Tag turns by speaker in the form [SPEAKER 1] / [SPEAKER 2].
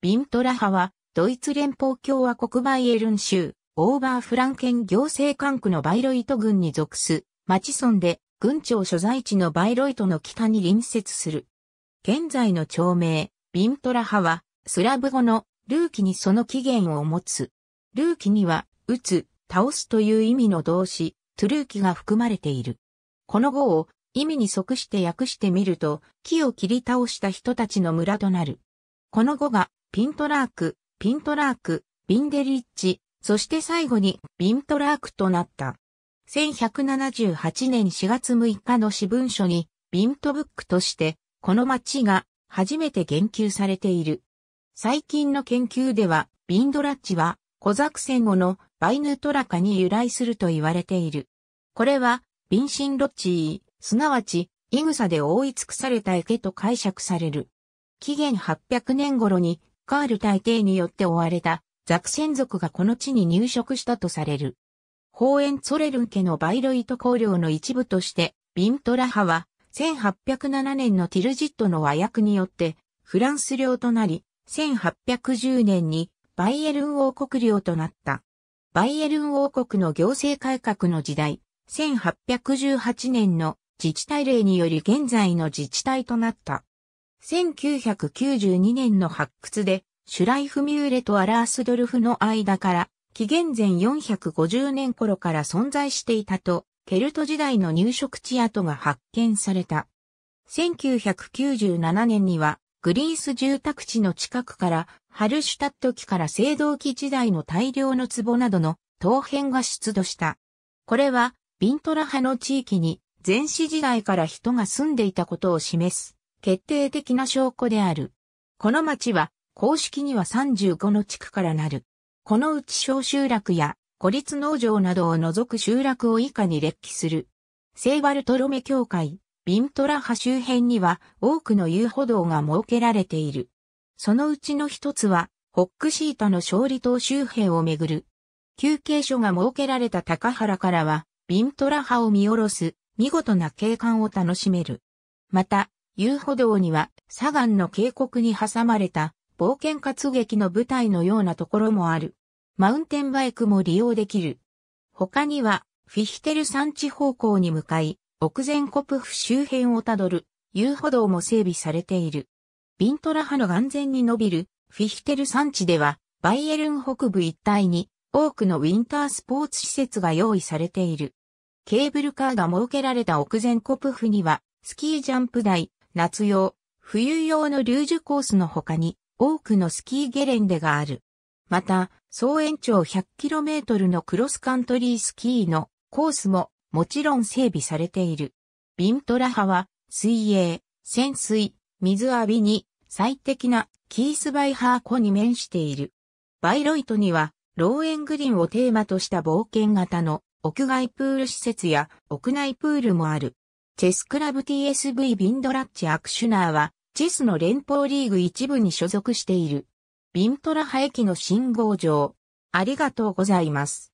[SPEAKER 1] ビントラ派は、ドイツ連邦共和国バイエルン州、オーバーフランケン行政管区のバイロイト郡に属す、マチソンで、郡庁所在地のバイロイトの北に隣接する。現在の町名、ビントラ派は、スラブ語のルーキにその起源を持つ。ルーキには、打つ、倒すという意味の動詞、トゥルーキが含まれている。この語を意味に即して訳してみると、木を切り倒した人たちの村となる。この語がピントラーク、ピントラーク、ビンデリッチ、そして最後にビントラークとなった。1178年4月6日の私文書にビントブックとしてこの町が初めて言及されている。最近の研究ではビンドラッチは小作戦後のバイヌトラカに由来すると言われている。これはビンシンロッチー、すなわちイグサで覆い尽くされた池と解釈される。紀元800年頃にカール大帝によって追われたザクセン族がこの地に入植したとされる。ホーエンツォレルン家のバイロイト公領の一部として、ビントラ派は、1807年のティルジットの和訳によって、フランス領となり、1810年にバイエルン王国領となった。バイエルン王国の行政改革の時代、1818年の自治体令により現在の自治体となった。1992年の発掘で、シュライフミューレとアラースドルフの間から、紀元前450年頃から存在していたと、ケルト時代の入植地跡が発見された。1997年には、グリース住宅地の近くから、ハルシュタット期から青銅期時代の大量の壺などの陶片が出土した。これは、ビントラ派の地域に、前史時代から人が住んでいたことを示す。決定的な証拠である。この町は公式には35の地区からなる。このうち小集落や孤立農場などを除く集落を以下に列記する。聖バルトロメ教会、ビントラ派周辺には多くの遊歩道が設けられている。そのうちの一つは、ホックシータの勝利島周辺をめぐる。休憩所が設けられた高原からは、ビントラ派を見下ろす、見事な景観を楽しめる。また、遊歩道には、砂岩の渓谷に挟まれた、冒険活劇の舞台のようなところもある。マウンテンバイクも利用できる。他には、フィヒテル山地方向に向かい、奥前コプフ周辺をたどる、遊歩道も整備されている。ビントラハの眼前に伸びる、フィヒテル山地では、バイエルン北部一帯に、多くのウィンタースポーツ施設が用意されている。ケーブルカーが設けられた奥前コプフには、スキージャンプ台、夏用、冬用のリュージュコースの他に多くのスキーゲレンデがある。また、総延長 100km のクロスカントリースキーのコースももちろん整備されている。ビントラ派は水泳、潜水、水浴びに最適なキースバイハー湖に面している。バイロイトにはローエングリンをテーマとした冒険型の屋外プール施設や屋内プールもある。チェスクラブ TSV ビンドラッチ・アクシュナーは、チェスの連邦リーグ一部に所属している。ビントラハ駅の信号場。ありがとうございます。